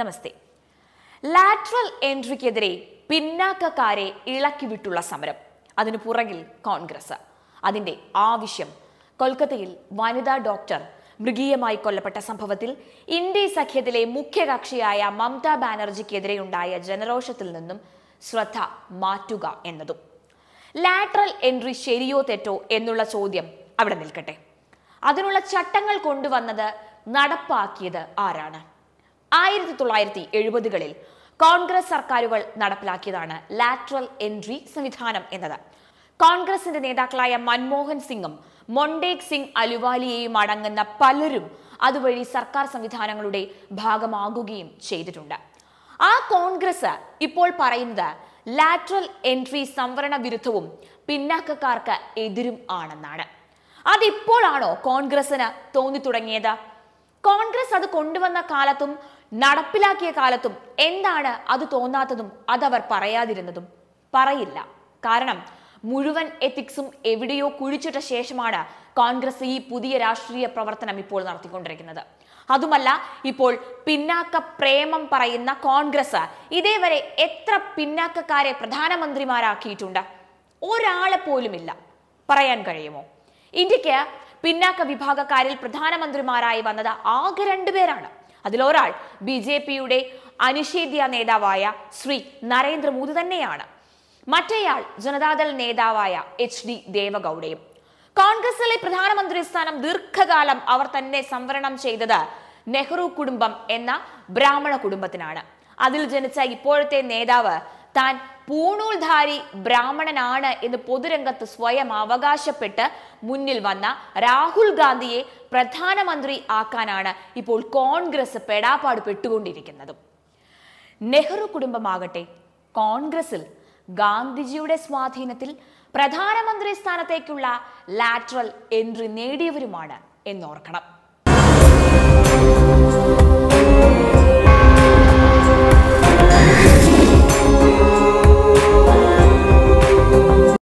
നമസ്തേ lateral എൻട്രിക്കെതിരെ പിന്നാക്കക്കാരെ ഇളക്കിവിട്ടുള്ള സമരം അതിനു പുറകിൽ കോൺഗ്രസ് അതിന്റെ ആവശ്യം കൊൽക്കത്തയിൽ വനിതാ ഡോക്ടർ മൃഗീയമായി കൊല്ലപ്പെട്ട സംഭവത്തിൽ ഇന്ത്യ സഖ്യത്തിലെ മുഖ്യകക്ഷിയായ മമതാ ബാനർജിക്കെതിരെയുണ്ടായ ജനരോഷത്തിൽ നിന്നും ശ്രദ്ധ മാറ്റുക എന്നതും ലാറ്ററൽ എൻട്രി ശരിയോ തെറ്റോ എന്നുള്ള ചോദ്യം അവിടെ നിൽക്കട്ടെ അതിനുള്ള ചട്ടങ്ങൾ കൊണ്ടുവന്നത് നടപ്പാക്കിയത് ആരാണ് ആയിരത്തി തൊള്ളായിരത്തി എഴുപതുകളിൽ കോൺഗ്രസ് സർക്കാരുകൾ നടപ്പിലാക്കിയതാണ് ലാറ്ററൽ എൻട്രി സംവിധാനം എന്നത് കോൺഗ്രസിന്റെ നേതാക്കളായ മൻമോഹൻ സിംഗും മൊണ്ടേക് സിംഗ് അലുവാലിയെയും അടങ്ങുന്ന പലരും അതുവഴി സർക്കാർ സംവിധാനങ്ങളുടെ ഭാഗമാകുകയും ചെയ്തിട്ടുണ്ട് ആ കോൺഗ്രസ് ഇപ്പോൾ പറയുന്നത് ലാറ്ററൽ എൻട്രി സംവരണ വിരുദ്ധവും പിന്നാക്കക്കാർക്ക് എതിരും ആണെന്നാണ് അതിപ്പോഴാണോ കോൺഗ്രസിന് തോന്നി തുടങ്ങിയത് കോൺഗ്രസ് അത് കൊണ്ടുവന്ന കാലത്തും നടപ്പിലാക്കിയ കാലത്തും എന്താണ് അത് തോന്നാത്തതും അതവർ പറയാതിരുന്നതും പറയില്ല കാരണം മുഴുവൻ എത്തിക്സും എവിടെയോ കുഴിച്ചിട്ട ശേഷമാണ് കോൺഗ്രസ് ഈ പുതിയ രാഷ്ട്രീയ പ്രവർത്തനം ഇപ്പോൾ നടത്തിക്കൊണ്ടിരിക്കുന്നത് അതുമല്ല ഇപ്പോൾ പിന്നാക്ക പ്രേമം പറയുന്ന കോൺഗ്രസ് ഇതേവരെ എത്ര പിന്നാക്കക്കാരെ പ്രധാനമന്ത്രിമാരാക്കിയിട്ടുണ്ട് ഒരാളെ പോലുമില്ല പറയാൻ കഴിയുമോ ഇന്ത്യക്ക് പിന്നാക്ക വിഭാഗക്കാരിൽ പ്രധാനമന്ത്രിമാരായി വന്നത് ആകെ രണ്ടുപേരാണ് അതിലൊരാൾ ബി ജെ പിയുടെ അനിഷേദ്യ നേതാവായ ശ്രീ നരേന്ദ്രമോദി തന്നെയാണ് മറ്റേയാൾ ജനതാദൾ നേതാവായ എച്ച് ഡി ദേവഗൌഡയും കോൺഗ്രസിലെ പ്രധാനമന്ത്രി സ്ഥാനം ദീർഘകാലം അവർ തന്നെ സംവരണം ചെയ്തത് നെഹ്റു കുടുംബം എന്ന ബ്രാഹ്മണ കുടുംബത്തിനാണ് അതിൽ ജനിച്ച ഇപ്പോഴത്തെ നേതാവ് താൻ പൂണൂൽധാരി ബ്രാഹ്മണനാണ് എന്ന് പൊതുരംഗത്ത് സ്വയം അവകാശപ്പെട്ട് മുന്നിൽ വന്ന രാഹുൽ ഗാന്ധിയെ പ്രധാനമന്ത്രി ആക്കാനാണ് ഇപ്പോൾ കോൺഗ്രസ് പെടാപ്പാട് പെട്ടുകൊണ്ടിരിക്കുന്നത് നെഹ്റു കുടുംബമാകട്ടെ കോൺഗ്രസിൽ ഗാന്ധിജിയുടെ സ്വാധീനത്തിൽ പ്രധാനമന്ത്രി സ്ഥാനത്തേക്കുള്ള ലാറ്ററൽ എൻട്രി നേടിയവരുമാണ് എന്നോർക്കണം